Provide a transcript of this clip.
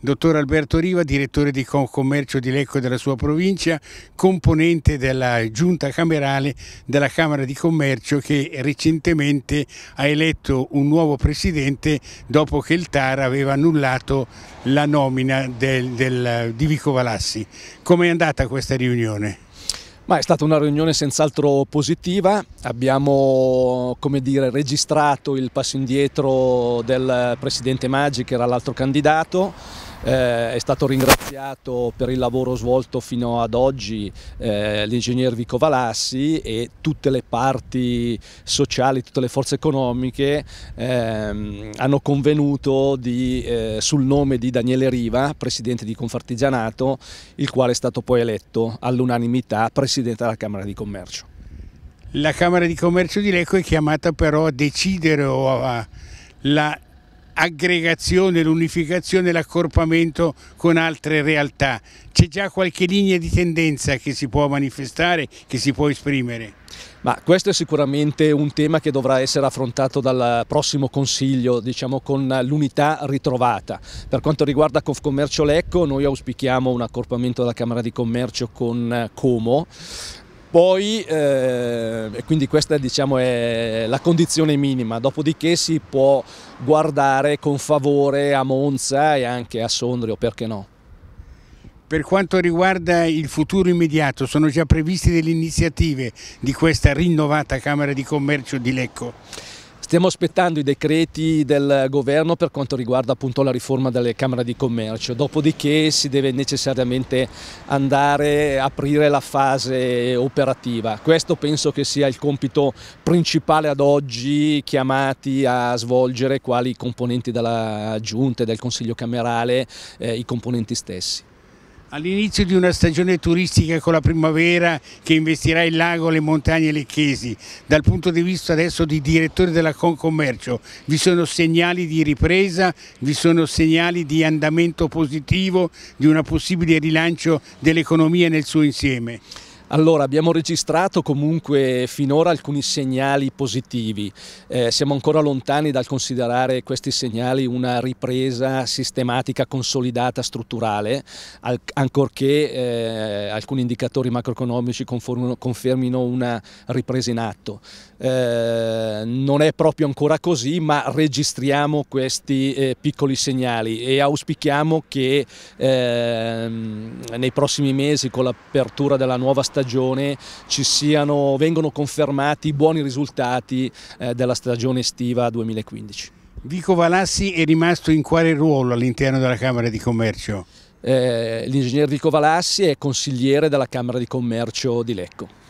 Dottor Alberto Riva, direttore di Concommercio di Lecco della sua provincia, componente della giunta camerale della Camera di Commercio che recentemente ha eletto un nuovo presidente dopo che il TAR aveva annullato la nomina del, del, di Vico Valassi. Come è andata questa riunione? Ma è stata una riunione senz'altro positiva, abbiamo dire, registrato il passo indietro del Presidente Maggi che era l'altro candidato, eh, è stato ringraziato per il lavoro svolto fino ad oggi eh, l'ingegner Vico Valassi e tutte le parti sociali, tutte le forze economiche ehm, hanno convenuto di, eh, sul nome di Daniele Riva, presidente di Confartigianato, il quale è stato poi eletto all'unanimità presidente della Camera di Commercio. La Camera di Commercio di Lecco è chiamata però a decidere o a la aggregazione, l'unificazione, l'accorpamento con altre realtà. C'è già qualche linea di tendenza che si può manifestare, che si può esprimere? Ma questo è sicuramente un tema che dovrà essere affrontato dal prossimo Consiglio, diciamo con l'unità ritrovata. Per quanto riguarda Confcommercio Lecco, noi auspichiamo un accorpamento della Camera di Commercio con Como, poi, eh, e quindi questa diciamo, è la condizione minima, dopodiché si può guardare con favore a Monza e anche a Sondrio, perché no? Per quanto riguarda il futuro immediato, sono già previste delle iniziative di questa rinnovata Camera di Commercio di Lecco? Stiamo aspettando i decreti del governo per quanto riguarda appunto la riforma delle Camere di Commercio, dopodiché si deve necessariamente andare a aprire la fase operativa. Questo penso che sia il compito principale ad oggi chiamati a svolgere quali componenti della Giunta e del Consiglio Camerale, eh, i componenti stessi. All'inizio di una stagione turistica con la primavera che investirà il lago, le montagne lecchesi, dal punto di vista adesso di direttore della Concommercio, vi sono segnali di ripresa, vi sono segnali di andamento positivo, di un possibile rilancio dell'economia nel suo insieme? Allora, abbiamo registrato comunque finora alcuni segnali positivi. Eh, siamo ancora lontani dal considerare questi segnali una ripresa sistematica, consolidata, strutturale, al, ancorché eh, alcuni indicatori macroeconomici confermino una ripresa in atto. Eh, non è proprio ancora così, ma registriamo questi eh, piccoli segnali e auspichiamo che ehm, nei prossimi mesi, con l'apertura della nuova stagione, stagione siano, vengono confermati i buoni risultati eh, della stagione estiva 2015. Vico Valassi è rimasto in quale ruolo all'interno della Camera di Commercio? Eh, L'ingegner Vico Valassi è consigliere della Camera di Commercio di Lecco.